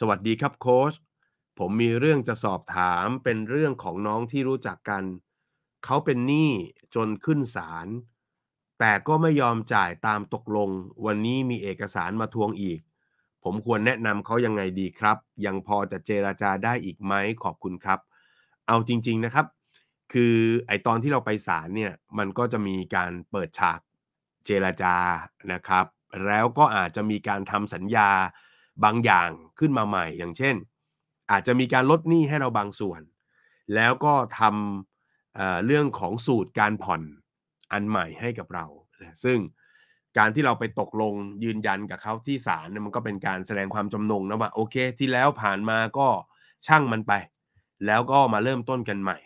สวัสดีครับโค้ช ผมมีเรื่องจะสอบถามเป็นเรื่องของน้องที่รู้จักกัน เขาเป็นหนี้จนขึ้นศาลแต่ก็ไม่ยอมจ่ายตามตกลง วันนี้มีเอกสารมาทวงอีก ผมควรแนะนำเขายังไงดีครับ ยังพอจะเจราจาได้อีกไหมขอบคุณครับ เอาจริง ๆนะครับ คือไอตอนที่เราไปศาลเนี่ย มันก็จะมีการเปิดฉากเจราจานะครับ แล้วก็อาจจะมีการทำสัญญาบางอย่างขึ้นมาใหม่อย่างเช่น อาจจะมีการลดหนี้ให้เราบางส่วน แล้วก็ทำเเรื่องของสูตรการผ่อนอันใหม่ให้กับเราซึ่งการที่เราไปตกลงยืนยันกับเขาที่ศาลมันก็เป็นการแสดงความจำนงนะว่าโอเคที่แล้วผ่านมาก็ช่างมันไป แล้วก็มาเริ่มต้นกันใหม่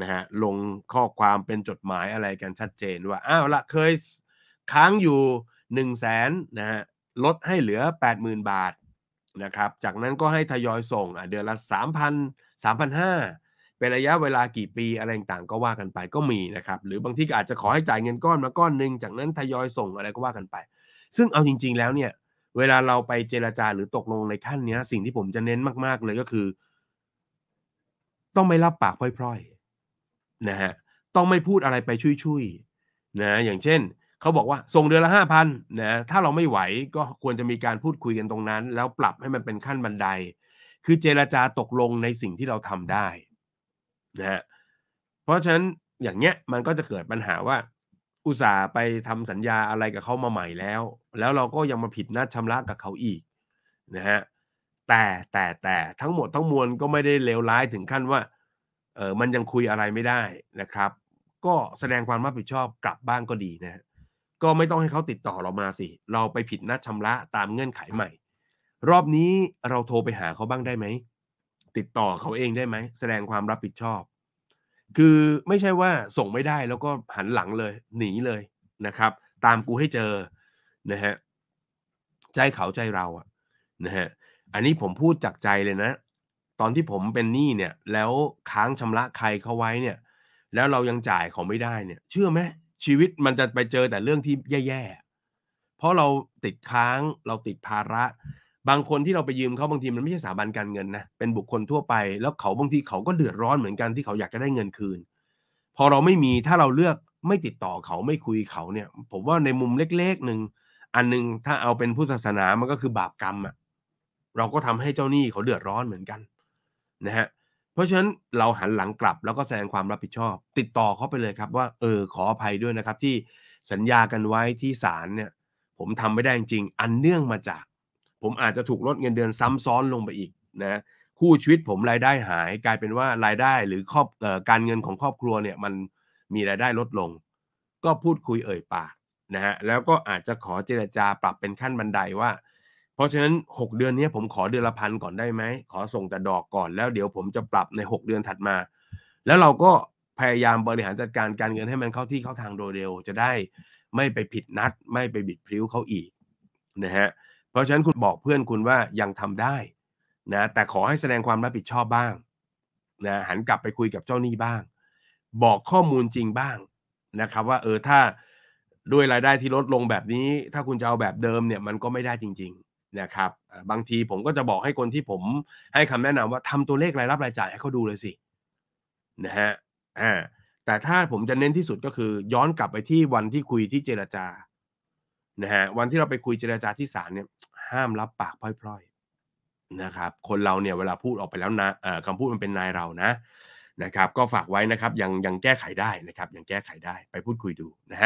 นะฮะลงข้อความเป็นจดหมายอะไรกันชัดเจนว่าอ้าวละเคยค้างอยู่1นึ่งแสนนะฮะลดให้เหลือ 80,000 บาทนะครับ จากนั้นก็ให้ทยอยส่งเดือนละ3,000 3 0 0 0 เป็นระยะเวลากี่ปีอะไรต่างก็ว่ากันไปก็มีนะครับ หรือบางที่อาจจะขอให้จ่ายเงินก้อนมาก้อนหนึ่งจากนั้นทยอยส่งอะไรก็ว่ากันไป ซึ่งเอาจริงๆแล้วเนี่ยเวลาเราไปเจราจาหรือตกลงในขั้นนี้สิ่งที่ผมจะเน้นมากๆเลยก็คือ ต้องไม่รับปากพร่อยๆนะฮะ ต้องไม่พูดอะไรไปชุยๆนะ อย่างเช่นเขาบอกว่าส่งเดือนละห้าพันนะถ้าเราไม่ไหวก็ควรจะมีการพูดคุยกันตรงนั้น แล้วปรับให้มันเป็นขั้นบันได คือเจรจาตกลงในสิ่งที่เราทำได้นะะเพราะฉะนั้นอย่างเงี้ยมันก็จะเกิดปัญหาว่า อุตส่าห์ไปทำสัญญาอะไรกับเขามาใหม่แล้ว แล้วเราก็ยังมาผิดนัดชำระกับเขาอีกนะฮะแต่แต่แต่ทั้งหมดทั้งมวลก็ไม่ได้เลวร้ายถึงขั้นว่าเออมันยังคุยอะไรไม่ได้นะครับ ก็แสดงความรับผิดชอบกลับบ้างก็ดีนะก็ไม่ต้องให้เขาติดต่อเรามาสิ เราไปผิดนัดชำระตามเงื่อนไขใหม่ รอบนี้เราโทรไปหาเขาบ้างได้ไหมติดต่อเขาเองได้ไหมแสดงความรับผิดชอบ คือไม่ใช่ว่าส่งไม่ได้แล้วก็หันหลังเลย หนีเลยนะครับ ตามกูให้เจอนะฮะใจเขาใจเราอะนะฮะอันนี้ผมพูดจากใจเลยนะ ตอนที่ผมเป็นหนี้เนี่ยแล้วค้างชำระใครเขาไว้เนี่ยแล้วเรายังจ่ายเขาไม่ได้เนี่ย เชื่อไหมชีวิตมันจะไปเจอแต่เรื่องที่แย่ๆ เพราะเราติดค้างเราติดภาระ บางคนที่เราไปยืมเขาบางทีมันไม่ใช่สถาบันการเงินนะ เป็นบุคคลทั่วไป แล้วเขาบางทีเขาก็เดือดร้อนเหมือนกันที่เขาอยากจะได้เงินคืน พอเราไม่มีถ้าเราเลือกไม่ติดต่อเขาไม่คุยเขาเนี่ย ผมว่าในมุมเล็กๆ หนึ่งอันนึงถ้าเอาเป็นผู้ศาสนามันก็คือบาปกรรมอะ่ะเราก็ทำให้เจ้าหนี้เขาเดือดร้อนเหมือนกันนะฮะเพราะฉะนั้นเราหันหลังกลับแล้วก็แสดงความรับผิดชอบ ติดต่อเขาไปเลยครับว่าเออขออภัยด้วยนะครับ ที่สัญญากันไว้ที่ศาลเนี่ยผมทำไม่ได้จริงอันเนื่องมาจาก ผมอาจจะถูกลดเงินเดือนซ้ำซ้อนลงไปอีกนะคู่ชีวิตผมรายได้หาย กลายเป็นว่ารายได้หรือครอบออการเงินของครอบครัวเนี่ยมันมีรายได้ลดลง ก็พูดคุยเอ่ยปากนะฮะแล้วก็อาจจะขอเจรจาปรับเป็นขั้นบันไดว่าเพราะฉะนั้น6เดือนนี้ผมขอเดือนละพันก่อนได้ไหมขอส่งแต่ดอกก่อนแล้วเดี๋ยวผมจะปรับใน 6 เดือนถัดมา แล้วเราก็พยายามบริหารจัดการการเงินให้มันเข้าที่เข้าทางโดยเร็วจะได้ไม่ไปผิดนัด ไม่ไปบิดพลิ้วเขาอีกนะฮะเพราะฉะนั้นคุณบอกเพื่อนคุณว่ายังทำได้นะแต่ขอให้แสดงความรับผิดชอบบ้างนะหันกลับไปคุยกับเจ้าหนี้บ้าง บอกข้อมูลจริงบ้างนะครับว่าเออถ้าด้วยรายได้ที่ลดลงแบบนี้ ถ้าคุณจะเอาแบบเดิมเนี่ยมันก็ไม่ได้จริงนะครับบางทีผมก็จะบอกให้คนที่ผมให้คำแนะนำว่าทำตัวเลขรายรับรายจ่ายให้เขาดูเลยสินะฮะอ่าแต่ถ้าผมจะเน้นที่สุดก็คือ ย้อนกลับไปที่วันที่คุยที่เจรจานะฮะวันที่เราไปคุยเจรจาที่ศาลเนี่ย ห้ามรับปากพร่อยๆนะครับคนเราเนี่ยเวลาพูดออกไปแล้วนะคำพูดมันเป็นนายเรานะ นะครับ ก็ฝากไว้นะครับยังยังแก้ไขได้นะครับ ยังแก้ไขได้ไปพูดคุยดูนะฮะ